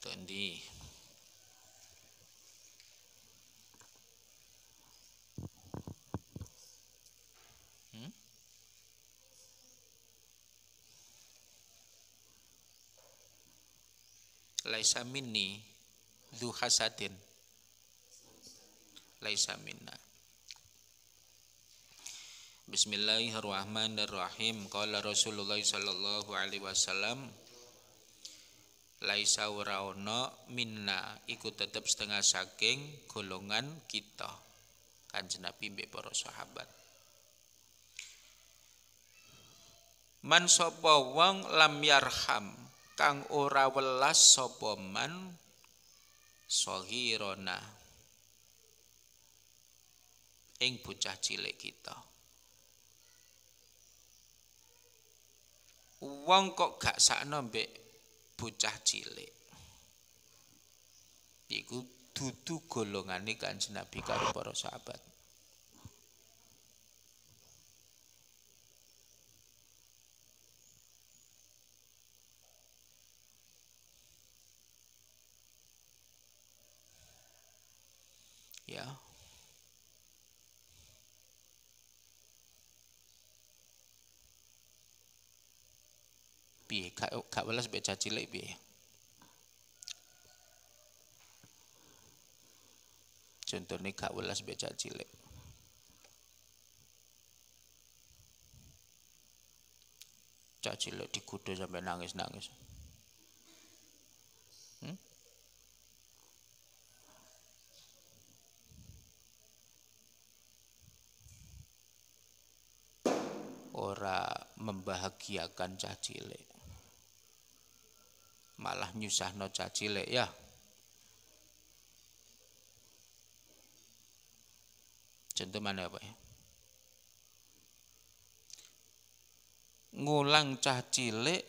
tadi, hmm? Laisa minni duhasadin Laisa minna Bismillahirrahmanirrahim Qala Rasulullah sallallahu alaihi wasallam laisa ora minna iku tetep setengah saking golongan kita kanjeng Nabi mbek para sahabat Man sapa wong lam yarham kang ora welas sapa man sahirona ing bocah cilik kita wong kok gak sakno mbek bocah cilik iku dudu golongane Kanjeng Nabi karo para sahabat gak welas mbek cilik piye contohnya gak welas mbek cilik cah cilik kuda sampai nangis-nangis. Orang hmm? Ora membahagiakan cah cilik malah nyusahno cacile ya contoh mana ya, apa ya ngulang cah cilik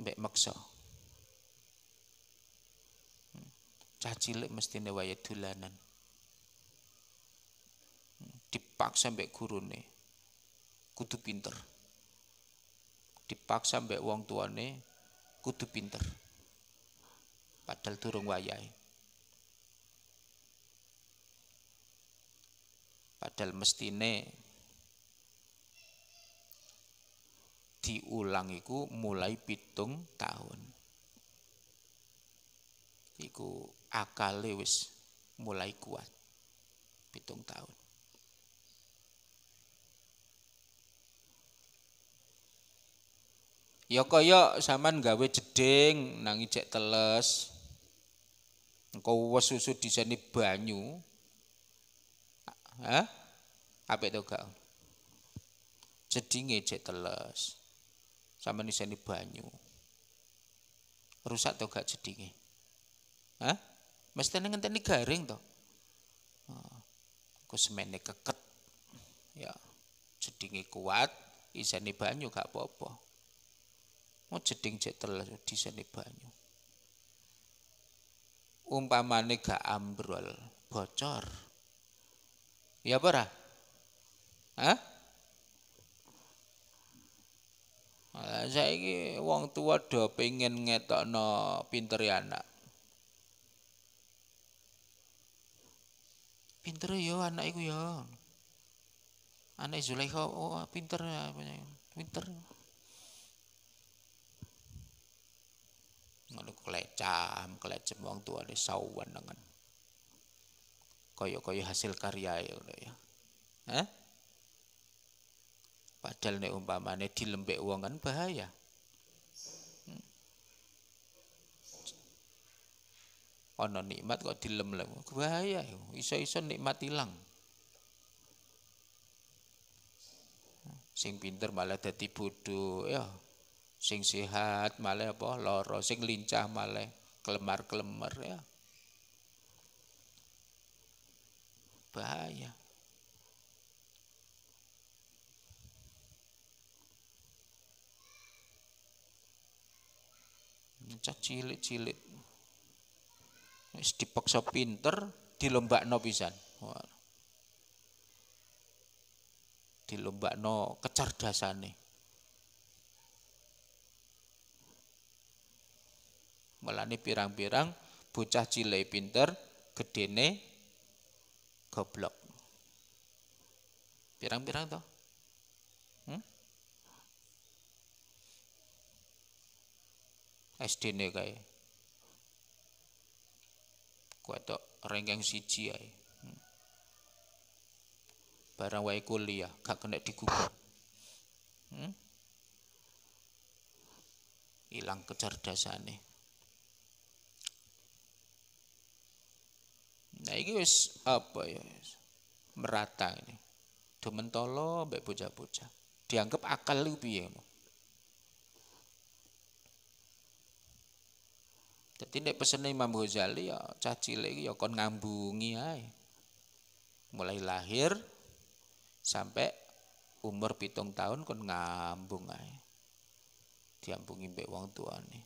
mbek maksa hmm. cah cilik mesti waya dolanan hmm. dipaksa mbek gurune kudu pinter dipaksa mbek wong tuane kudu pinter padahal durung wayai, padahal mestine diulangiku mulai pitung tahun iku akale wis mulai kuat pitung tahun ya kaya sampean gawe jeding nang ijek teles Engkau wes susu sini banyu. Hah? Apik to gak? Jedinge cek teles. Sama sini banyu. Rusak to gak jedinge? Hah? Mesti ngenteni garing to. Oh, engko semene keket. Ya. Jedinge kuat, sini banyu gak apa-apa. Mau jeding cek teles sini banyu. umpamane gak ambrol bocor ya apa Hah? saya ini wong tua do pengen ngetok no pinter ya anak pinter yo anak itu yo anak Zulaikha oh pinter ya pinter, pinter. ngono kelecam kelecem wong tuane sawan dengan koyo koyo hasil karya ya ngono ya Hah? padahal nek umpamane dilembek wong kan bahaya hmm. ono nikmat kok lem bahaya ya. iso-iso nikmat ilang sing pinter malah dadi bodoh ya sing sehat malah apa loro sing lincah malah kelemar-kelemar ya bahaya cah cilik-cilik wis dipaksa pinter di di lombak no kecerdasan nih. melani pirang-pirang bocah cilik pinter, gedene goblok. Pirang-pirang toh? Hmm? SD ne kae. Kuwi tok si siji ae. Hmm. Barang wae kuliah gak kena digugur. Hmm? Hilang kecerdasannya. Nah ini wis apa ya wis. merata ini. tolo mbek bocah-bocah. Dianggap akal lu piye Jadi nek pesene Imam Ghazali ya cah cilik ya kon ngambungi ae. Mulai lahir sampai umur pitung tahun kon ngambung ae. Diambungi mbek wong tuane.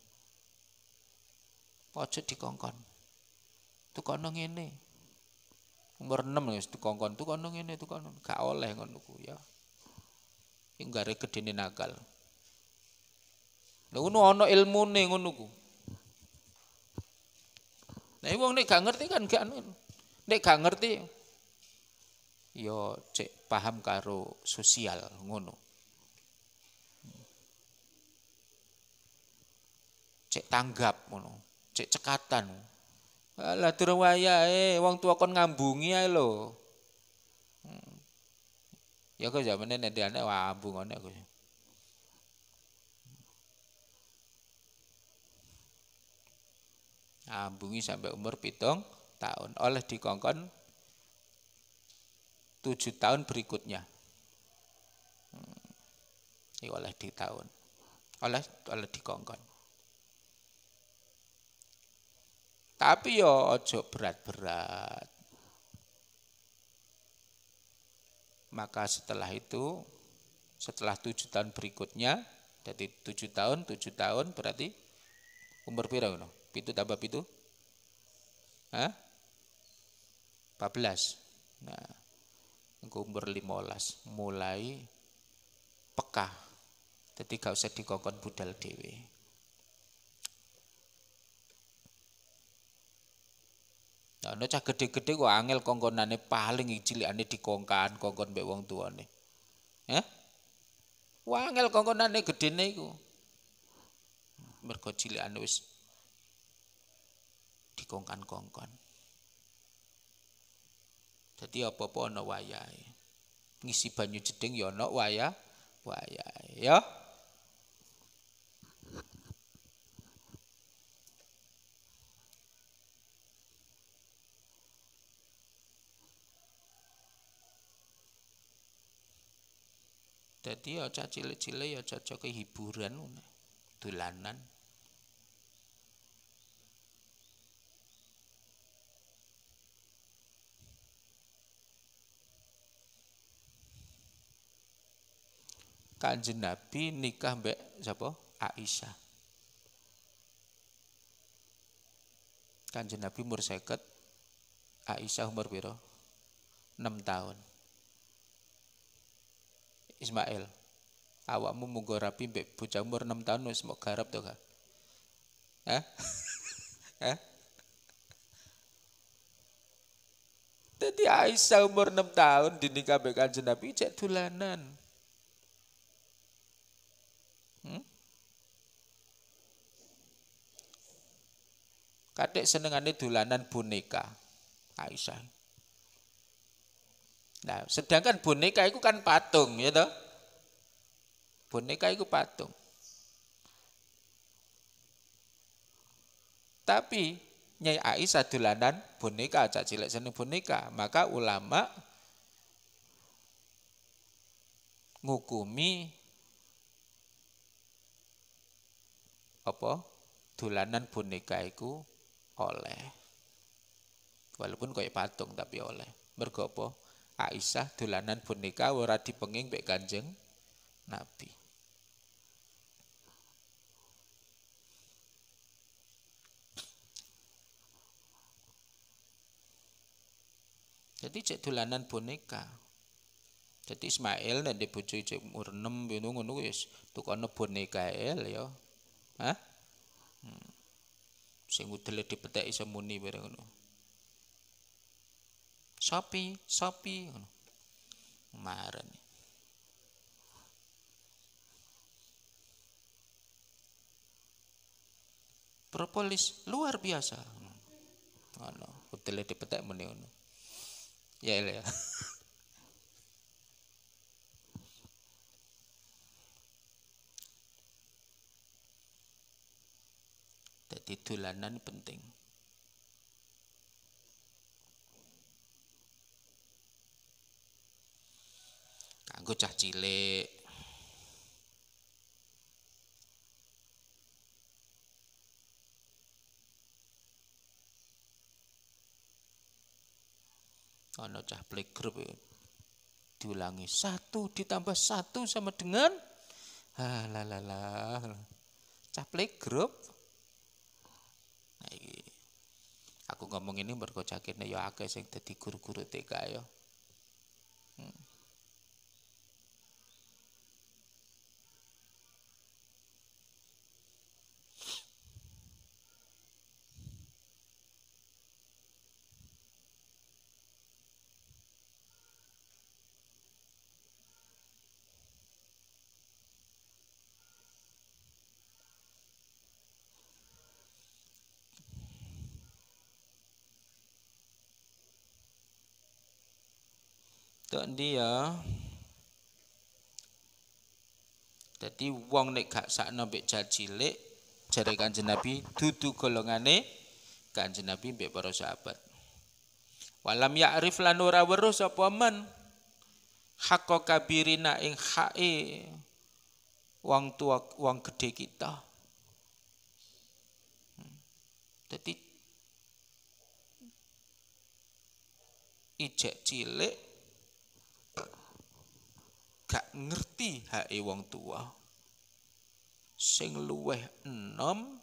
Ojo dikongkon. Tukono ini Nomor 6 wis dikongkon tukon ngene tukon gak oleh ngono ku ya. Iki gare gedene nakal. Lha ngono ana ilmune ngono ku. Nah, wong nek gak ngerti kan gak anu. nek gak ngerti yo ya, cek paham karo sosial ngono. Cek tanggap ngono, cek cekatan. Alah durung wayahe wong tua kon ngambungi ae lho. Hmm. Ya kok zamane nek anak ambung ngono aku. Ya, Ambungi sampai umur pitung tahun oleh dikongkon tujuh tahun berikutnya. Hmm. Ya oleh di tahun. Oleh oleh dikongkon. Tapi yo ojo berat-berat. Maka setelah itu, setelah tujuh tahun berikutnya, jadi tujuh tahun, tujuh tahun berarti umur pira no? Pitu tambah pitu? Hah? 14. Nah, umur 15 mulai pekah, Jadi gak usah dikongkon budal dewi. Nah, cah gede-gede kok angel kongkonane paling di kongkan kongkon be wong tuane. Ya? Wah, angel kongkonane gedene iku. Mergo ane wis kongkan kongkon Jadi apa-apa ana wayahe. Ngisi banyu jeding ya waya, wayah ya. Jadi aja cilik-cilik ya caca kehiburan dolanan. Kanjeng Nabi nikah mbek siapa? Aisyah. Kanjeng Nabi umur 50, Aisyah umur piro? 6 tahun. Ismail. Awakmu munggo rapi mbek bocah umur 6 tahun wis mok garap to, Kak. Hah? Hah? Jadi Aisyah umur 6 tahun dinikah mbek Kanjeng Nabi cek dolanan. Hmm? Kadek senengane dolanan boneka Aisyah. Nah, sedangkan boneka itu kan patung, ya toh? Boneka itu patung. Tapi Nyai Aisyah tulanan boneka, cak cilik seneng boneka, maka ulama ngukumi apa tulanan boneka itu oleh walaupun kayak patung tapi oleh mergo Aisyah dolanan boneka ora dipenging mek Kanjeng Nabi. Jadi cek dolanan boneka. Jadi Ismail nek bojo cek umur 6 ngono ngono ya wis tukono boneka el ya. Hah? Hmm. Sing udele iso muni bareng ngono. Shopee, Shopee kemarin Propolis luar biasa. hotelnya di dipetek meneh ngono. Ya ya. Jadi tulanan penting. cah cilik. Ana cah playgroup ya. diulangi satu ditambah satu sama dengan ah la cah playgroup nah, aku ngomong ini mergo ya akeh sing dadi guru-guru TK ya Tak dia Jadi wong nek gak sakno mbek cilik jare Kanjeng Nabi dudu golongane Kanjeng Nabi mbek para sahabat. Walam ya'rif lan ora weruh sapa men hakka kabirina ing hae wong tua wong gede kita. Jadi hmm. ijek cilik gak ngerti hae wong tua. Sing luweh enom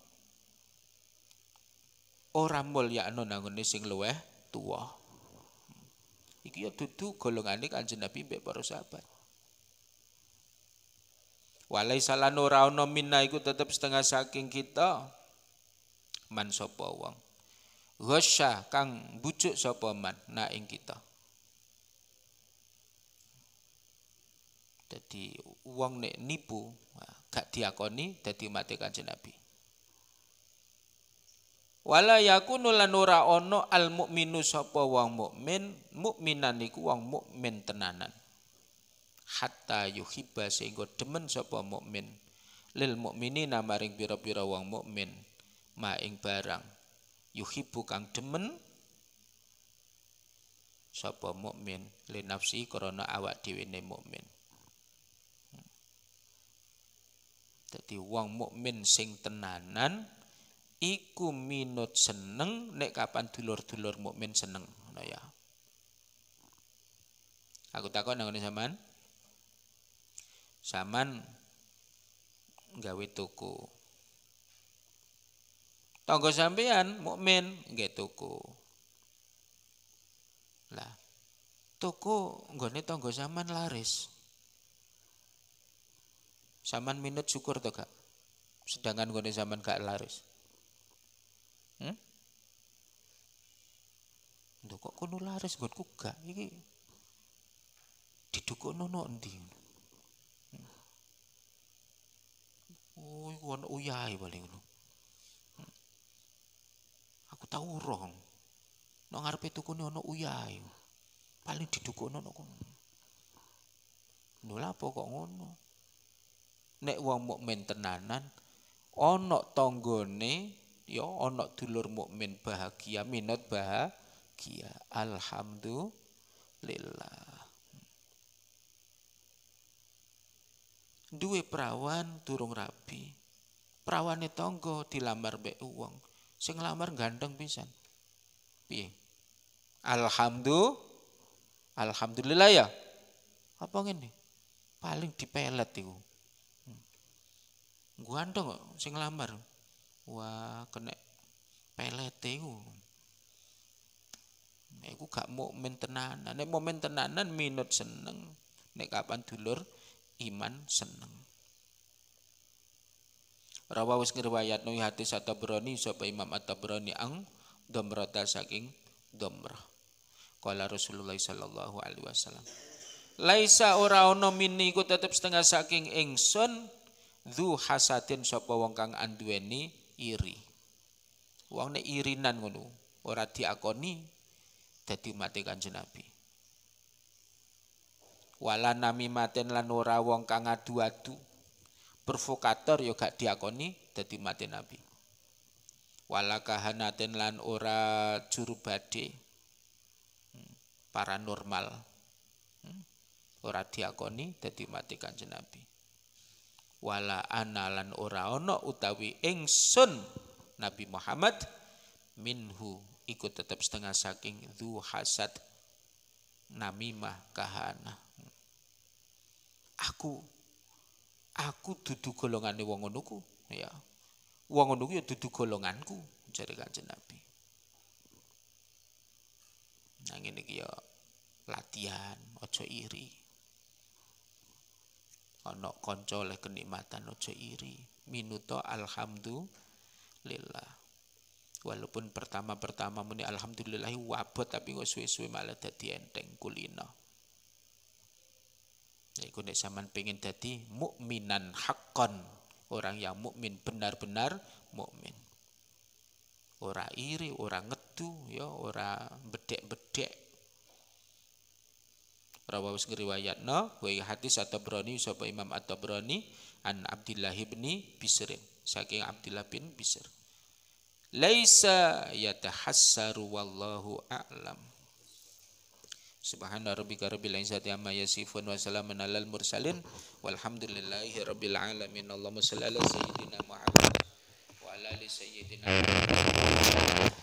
ora mulyakno nanggone sing luweh tua. Iki ya dudu golongane Kanjeng Nabi mbek para sahabat. Walai salan ora ana minna iku tetep setengah saking kita. Man sapa wong. Ghasya kang bujuk sapa man na ing kita. Jadi uang nek nipu nah, gak diakoni dadi mati kanjeng Nabi. Wala yakunu lan ora ana al mukminu sapa wong mukmin, mukminan iku wong mukmin tenanan. Hatta yuhibba sehingga demen sapa mukmin lil mukminina maring pira-pira wong mukmin ma ing barang yuhibu kang demen sapa mukmin li nafsi krana awak dhewe mukmin Jadi wong mukmin sing tenanan iku minut seneng nek kapan dulur-dulur mukmin seneng ngono ya. Aku takon nang zaman, Saman gawe toko. Tonggo sampean mukmin nggih toko. Lah, toko nggone tonggo zaman laris. Saman minut syukur tuh kak, Sedangkan gue zaman gak laris. Hmm? Duh, kok kono laris gue gak? Iki didukono no endi? Hmm. Oh, iku ana paling hmm. Aku tau roh. Nongarpe itu tukune ana uyahe. Paling didukono no kono. Lho lha kok ngono? nek wong mukmin tenanan ana tanggane ya ana dulur mukmin bahagia minat bahagia alhamdulillah duwe perawan durung rabi perawane tonggo dilamar mbek wong sing lamar gandeng pisan piye alhamdulillah alhamdulillah ya apa ngene paling dipelet iku gua ando kok sing ngelamar wah kena pelete ku aku gak mau tenanan nek mukmin tenanan minut seneng nek kapan dulur iman seneng Rawa wis ngriwayat nuhi hati broni, sope Imam at broni ang domrata saking domrah. Kala Rasulullah sallallahu alaihi wasallam. Laisa ora ana mini iku tetep setengah saking ingsun dzu hasadin sapa wong kang anduweni iri wong nek irinan ngono ora diakoni dadi mati kanjeng Nabi wala maten lan ora wong kang adu-adu provokator ya gak diakoni dadi mati Nabi wala kahanaten lan ora juru badhe hmm, paranormal hmm, ora diakoni dadi mati kanjeng Nabi wala analan ora ono utawi ingsun Nabi Muhammad minhu ikut tetap setengah saking du hasad namimah kahana aku aku dudu golongane wong ngono ya wong ngono ya dudu golonganku jadi Kanjeng Nabi nang ini ya latihan ojo iri ana konco oleh kenikmatan aja iri minuto alhamdulillah walaupun pertama-pertama muni alhamdulillah wabot tapi kok suwe-suwe malah dadi enteng kulina Iku nek sampean pengen dadi mukminan hakon, orang yang mukmin benar-benar mukmin. Ora iri, ora ngedu, ya ora bedek-bedek Rawawas ngriwayatna wa hadis atau tabrani sapa Imam atau tabrani an Abdullah bin Bisr saking Abdullah bin Bisr. Laisa yatahassaru wallahu a'lam. Subhana rabbika rabbil izzati amma yasifun wa salamun alal mursalin walhamdulillahi rabbil alamin. Allahumma salli ala sayyidina Muhammad wa ala ali sayyidina Muhammad.